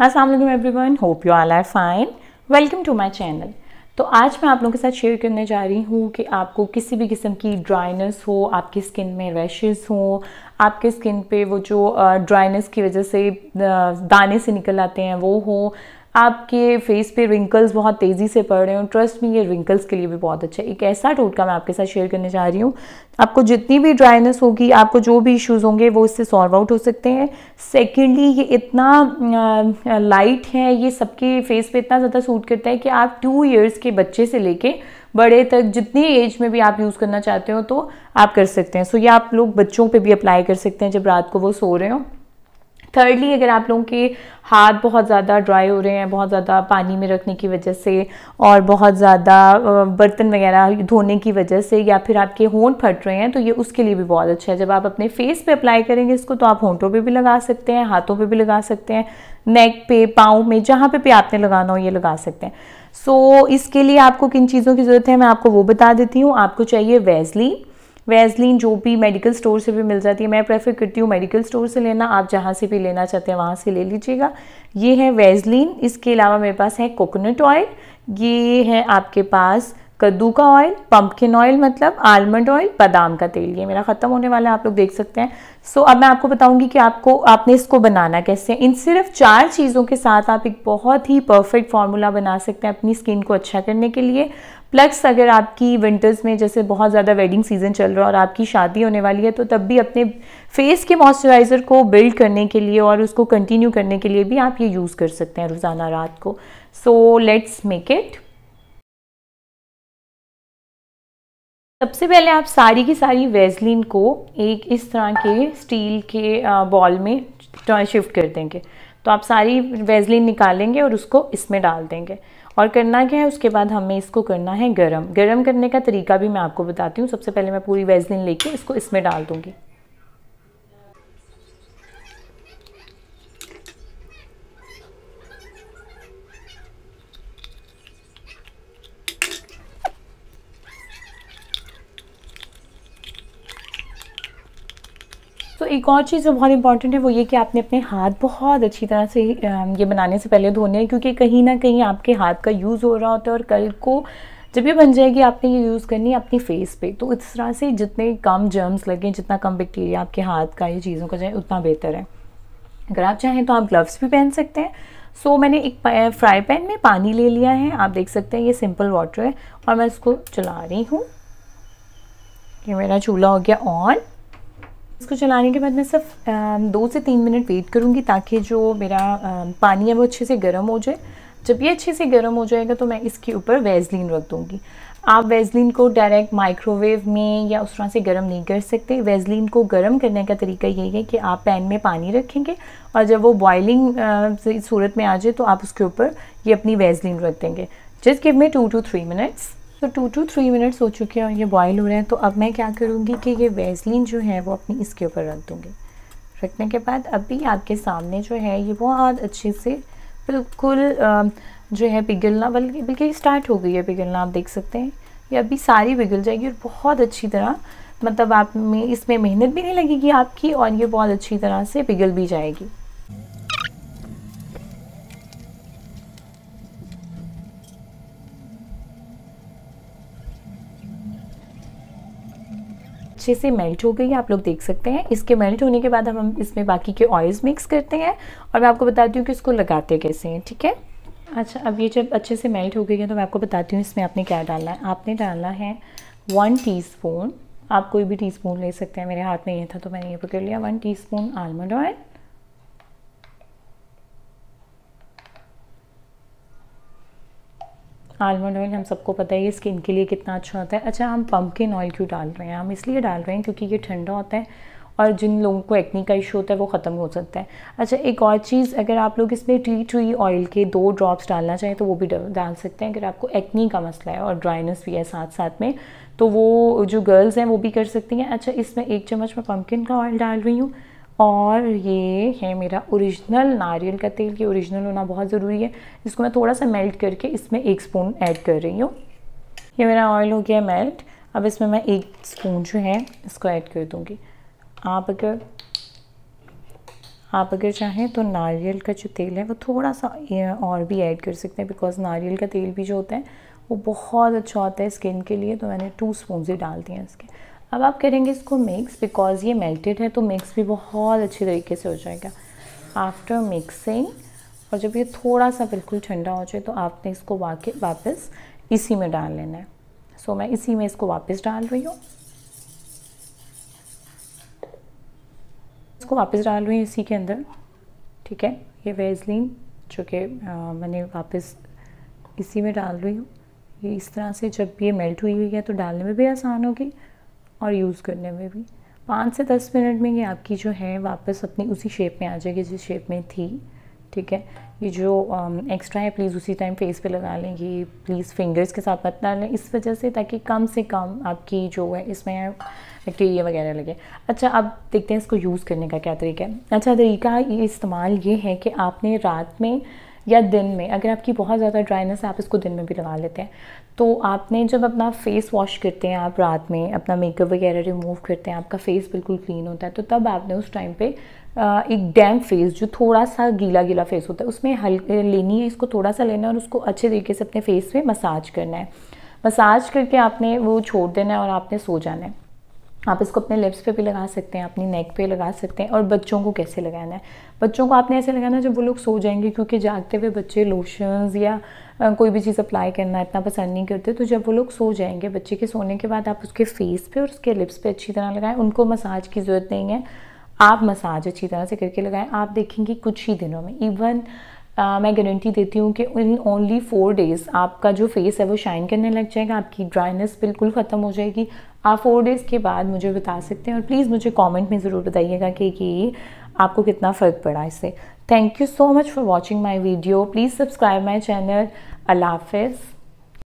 Aslam everyone hope you all are fine welcome to my channel तो आज मैं आप लोगों के साथ शेयर करने जा रही हूँ कि आपको किसी भी किस्म की ड्राइनेस हो आपकी स्किन में रैशेज़ हो आपके स्किन पे वो जो ड्राइनेस की वजह से दाने से निकल आते हैं वो हो आपके फेस पे रिंकल्स बहुत तेज़ी से पड़ रहे हो ट्रस्ट मी ये रिंकल्स के लिए भी बहुत अच्छा है एक ऐसा टोटका मैं आपके साथ शेयर करने जा रही हूँ आपको जितनी भी ड्राइनेस होगी आपको जो भी इश्यूज होंगे वो इससे सॉल्व आउट हो सकते हैं सेकेंडली ये इतना लाइट है ये सबके फेस पे इतना ज़्यादा सूट करता है कि आप टू ईयर्स के बच्चे से लेके बड़े तक जितनी एज में भी आप यूज़ करना चाहते हो तो आप कर सकते हैं सो so, ये आप लोग बच्चों पे भी अप्लाई कर सकते हैं जब रात को वो सो रहे हो थर्डली अगर आप लोगों के हाथ बहुत ज़्यादा ड्राई हो रहे हैं बहुत ज़्यादा पानी में रखने की वजह से और बहुत ज़्यादा बर्तन वगैरह धोने की वजह से या फिर आपके होंठ फट रहे हैं तो ये उसके लिए भी बहुत अच्छा है जब आप अपने फेस पे अप्लाई करेंगे इसको तो आप होंठों पे भी लगा सकते हैं हाथों पे भी लगा सकते हैं नेक पे पाँव में जहाँ पे भी आपने लगाना हो ये लगा सकते हैं सो so, इसके लिए आपको किन चीज़ों की ज़रूरत है मैं आपको वो बता देती हूँ आपको चाहिए वेजली वैजलिन जो भी मेडिकल स्टोर से भी मिल जाती है मैं प्रेफर करती हूँ मेडिकल स्टोर से लेना आप जहाँ से भी लेना चाहते हैं वहाँ से ले लीजिएगा ये है वैजलिन इसके अलावा मेरे पास है कोकोनट ऑयल ये है आपके पास कद्दू का ऑयल पम्पकिन ऑयल मतलब आलमंड ऑयल बादाम का तेल ये मेरा ख़त्म होने वाला है आप लोग देख सकते हैं सो so, अब मैं आपको बताऊंगी कि आपको आपने इसको बनाना कैसे इन सिर्फ चार चीज़ों के साथ आप एक बहुत ही परफेक्ट फार्मूला बना सकते हैं अपनी स्किन को अच्छा करने के लिए प्लस अगर आपकी विंटर्स में जैसे बहुत ज़्यादा वेडिंग सीजन चल रहा है और आपकी शादी होने वाली है तो तब भी अपने फेस के मॉइस्चराइज़र को बिल्ड करने के लिए और उसको कंटिन्यू करने के लिए भी आप ये यूज़ कर सकते हैं रोज़ाना रात को सो लेट्स मेक इट सबसे पहले आप सारी की सारी वेजलिन को एक इस तरह के स्टील के बॉल में शिफ्ट कर देंगे तो आप सारी वेजलिन निकालेंगे और उसको इसमें डाल देंगे और करना क्या है उसके बाद हमें इसको करना है गरम गरम करने का तरीका भी मैं आपको बताती हूँ सबसे पहले मैं पूरी वेजलिन लेके इसको इसमें डाल दूँगी तो एक और चीज़ जो बहुत इंपॉर्टेंट है वो ये कि आपने अपने हाथ बहुत अच्छी तरह से ये बनाने से पहले धोने हैं क्योंकि कहीं ना कहीं आपके हाथ का यूज़ हो रहा होता है और कल को जब ये बन जाएगी आपने ये यूज़ करनी है अपनी फेस पे तो इस तरह से जितने कम जर्म्स लगे जितना कम बैक्टीरिया आपके हाथ का ये चीज़ों का जाए उतना बेहतर है अगर आप चाहें तो आप ग्लव्स भी पहन सकते हैं सो so, मैंने एक फ्राई पैन में पानी ले लिया है आप देख सकते हैं ये सिंपल वाटर है और मैं इसको चला रही हूँ ये मेरा चूल्हा हो गया ऑन इसको चलाने के बाद मैं सिर्फ दो से तीन मिनट वेट करूँगी ताकि जो मेरा पानी है वो अच्छे से गर्म हो जाए जब ये अच्छे से गर्म हो जाएगा तो मैं इसके ऊपर वेजलिन रख दूँगी आप वेजलिन को डायरेक्ट माइक्रोवेव में या उस तरह से गर्म नहीं कर सकते वेजलिन को गर्म करने का तरीका यही है कि आप पैन में पानी रखेंगे और जब वो बॉयलिंग सूरत में आ जाए तो आप उसके ऊपर ये अपनी वेजलिन रख देंगे just give me two two three minutes तो टू टू थ्री मिनट्स हो चुके हैं और ये बॉयल हो रहे हैं तो अब मैं क्या करूँगी कि ये वेजलिन जो है वो अपनी इसके ऊपर रख दूँगी रखने के बाद अभी आपके सामने जो है ये बहुत अच्छे से बिल्कुल जो है पिघलना बल्कि बल्कि स्टार्ट हो गई है पिघलना आप देख सकते हैं ये अभी सारी पिघल जाएगी और बहुत अच्छी तरह मतलब आप में इसमें मेहनत भी नहीं लगेगी आपकी और ये बहुत अच्छी तरह से पिघल भी जाएगी अच्छे से मेल्ट हो गई है आप लोग देख सकते हैं इसके मेल्ट होने के बाद हम इसमें बाकी के ऑयल्स मिक्स करते हैं और मैं आपको बताती हूँ कि इसको लगाते कैसे हैं ठीक है अच्छा अब ये जब अच्छे से मेल्ट हो गई है तो मैं आपको बताती हूँ इसमें आपने क्या डालना है आपने डालना है वन टी आप कोई भी टी ले सकते हैं मेरे हाथ में ये था तो मैंने ये पकड़ लिया one teaspoon almond oil almond oil हम सबको पता है ये स्किन के लिए कितना अच्छा होता है अच्छा हम पम्पकिन ऑयल क्यों डाल रहे हैं हम इसलिए डाल रहे हैं क्योंकि ये ठंडा होता है और जिन लोगों को एक्नी का इशू होता है वो ख़त्म हो सकता है अच्छा एक और चीज़ अगर आप लोग इसमें टी ट्री ऑयल के दो ड्रॉप्स डालना चाहें तो वो भी डाल सकते हैं अगर आपको एक्नी का मसला है और ड्राइनेस भी है साथ साथ में तो वो जो गर्ल्स हैं वो भी कर सकती हैं अच्छा इसमें एक चम्मच मैं पम्पकिन का ऑयल डाल रही हूँ और ये है मेरा ओरिजिनल नारियल का तेल ये ओरिजिनल होना बहुत ज़रूरी है इसको मैं थोड़ा सा मेल्ट करके इसमें एक स्पून ऐड कर रही हूँ ये मेरा ऑयल हो गया मेल्ट अब इसमें मैं एक स्पून जो है इसको ऐड कर दूँगी आप अगर आप अगर चाहें तो नारियल का जो तेल है वो थोड़ा सा और भी ऐड कर सकते हैं बिकॉज नारियल का तेल भी जो होता है वो बहुत अच्छा होता है स्किन के लिए तो मैंने टू स्पून ही डाल दिए इसके अब आप करेंगे इसको मिक्स बिकॉज ये मेल्टेड है तो मिक्स भी बहुत अच्छी तरीके से हो जाएगा आफ्टर मिक्सिंग और जब ये थोड़ा सा बिल्कुल ठंडा हो जाए तो आपने इसको वाके वापस इसी में डाल लेना है सो so, मैं इसी में इसको वापस डाल रही हूँ इसको वापस डाल रही हूँ इसी के अंदर ठीक है ये वेजलिन जो कि मैंने वापस इसी में डाल रही हूँ ये इस तरह से जब ये मेल्ट हुई हुई है तो डालने में भी आसान होगी और यूज़ करने में भी पाँच से दस मिनट में ये आपकी जो है वापस अपनी उसी शेप में आ जाएगी जिस शेप में थी ठीक है ये जो एक्स्ट्रा um, है प्लीज़ उसी टाइम फेस पे लगा लें ये प्लीज़ फिंगर्स के साथ मत डालें इस वजह से ताकि कम से कम आपकी जो है इसमें बैक्टीरिया वगैरह लगे अच्छा अब देखते हैं इसको यूज़ करने का क्या तरीका है अच्छा तरीका इस्तेमाल ये है कि आपने रात में या दिन में अगर आपकी बहुत ज़्यादा ड्राइनेस है आप इसको दिन में भी लगा लेते हैं तो आपने जब अपना फेस वॉश करते हैं आप रात में अपना मेकअप वगैरह रिमूव करते हैं आपका फेस बिल्कुल क्लीन होता है तो तब आपने उस टाइम पे एक डैम फेस जो थोड़ा सा गीला गीला फेस होता है उसमें हल्के लेनी है इसको थोड़ा सा लेना है और उसको अच्छे तरीके से अपने फेस पे मसाज करना है मसाज करके आपने वो छोड़ देना है और आपने सो जाना है आप इसको अपने लिप्स पे भी लगा सकते हैं अपनी नेक पे लगा सकते हैं और बच्चों को कैसे लगाना है बच्चों को आपने ऐसे लगाना है जब वो लोग सो जाएंगे क्योंकि जागते हुए बच्चे लोशंस या कोई भी चीज़ अप्लाई करना इतना पसंद नहीं करते तो जब वो लोग सो जाएंगे बच्चे के सोने के बाद आप उसके फेस पे और उसके लिप्स पे अच्छी तरह लगाएं उनको मसाज की ज़रूरत नहीं है आप मसाज अच्छी तरह से करके लगाएं आप देखेंगे कुछ ही दिनों में इवन मैं गारंटी देती हूँ कि इन ओनली फोर डेज़ आपका जो फेस है वो शाइन करने लग जाएगा आपकी ड्राइनेस बिल्कुल ख़त्म हो जाएगी आप फोर डेज़ के बाद मुझे बता सकते हैं और प्लीज़ मुझे कमेंट में ज़रूर बताइएगा कि ये आपको कितना फ़र्क पड़ा इससे thank you so much for watching my video please subscribe my channel अल्लाह हाफिज़